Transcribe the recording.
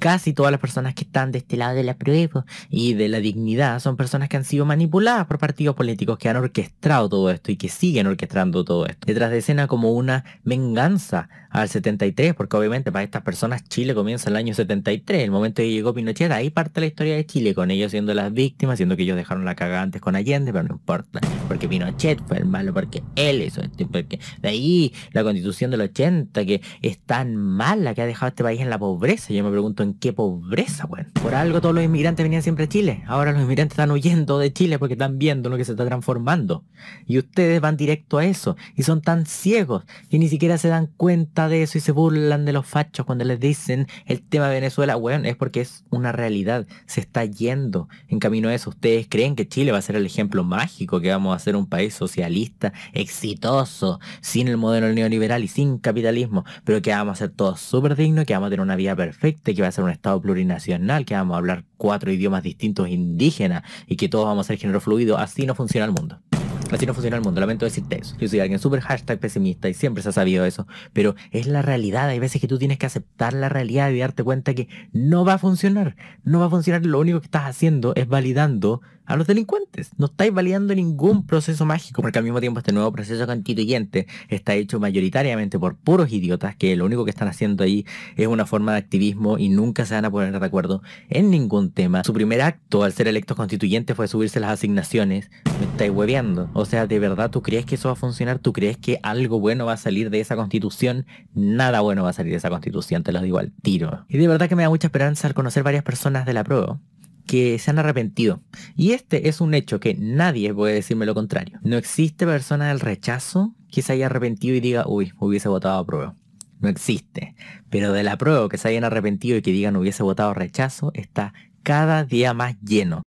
casi todas las personas que están de este lado de la prueba y de la dignidad son personas que han sido manipuladas por partidos políticos que han orquestado todo esto y que siguen orquestando todo esto. Detrás de escena como una venganza al 73, porque obviamente para estas personas Chile comienza el año 73, el momento que llegó Pinochet, ahí parte la historia de Chile, con ellos siendo las víctimas, siendo que ellos dejaron la cagada antes con Allende, pero no importa, porque Pinochet fue el malo, porque él hizo esto, porque de ahí la constitución del 80, que es tan mala que ha dejado este país en la pobreza, yo me pregunto en qué pobreza, weón. Por algo todos los inmigrantes venían siempre a Chile. Ahora los inmigrantes están huyendo de Chile porque están viendo lo que se está transformando. Y ustedes van directo a eso. Y son tan ciegos que ni siquiera se dan cuenta de eso y se burlan de los fachos cuando les dicen el tema de Venezuela, weón. Es porque es una realidad. Se está yendo en camino a eso. Ustedes creen que Chile va a ser el ejemplo mágico, que vamos a ser un país socialista, exitoso, sin el modelo neoliberal y sin capitalismo. Pero que vamos a ser todos súper dignos, que vamos a tener una vida perfecta y que va a ser un Estado plurinacional, que vamos a hablar cuatro idiomas distintos indígenas y que todos vamos a ser género fluido. Así no funciona el mundo. Así no funciona el mundo, lamento decirte eso. Yo soy alguien súper hashtag pesimista y siempre se ha sabido eso, pero es la realidad. Hay veces que tú tienes que aceptar la realidad y darte cuenta que no va a funcionar. No va a funcionar. Lo único que estás haciendo es validando a los delincuentes. No estáis validando ningún proceso mágico, porque al mismo tiempo este nuevo proceso constituyente está hecho mayoritariamente por puros idiotas que lo único que están haciendo ahí es una forma de activismo y nunca se van a poner de acuerdo en ningún tema. Su primer acto al ser electos constituyentes fue subirse las asignaciones. Me estáis hueveando. O sea, ¿de verdad tú crees que eso va a funcionar? ¿Tú crees que algo bueno va a salir de esa constitución? Nada bueno va a salir de esa constitución, te lo digo al tiro. Y de verdad que me da mucha esperanza al conocer varias personas de la prueba que se han arrepentido. Y este es un hecho que nadie puede decirme lo contrario. No existe persona del rechazo que se haya arrepentido y diga, uy, hubiese votado a prueba. No existe. Pero de la prueba que se hayan arrepentido y que digan hubiese votado rechazo está cada día más lleno.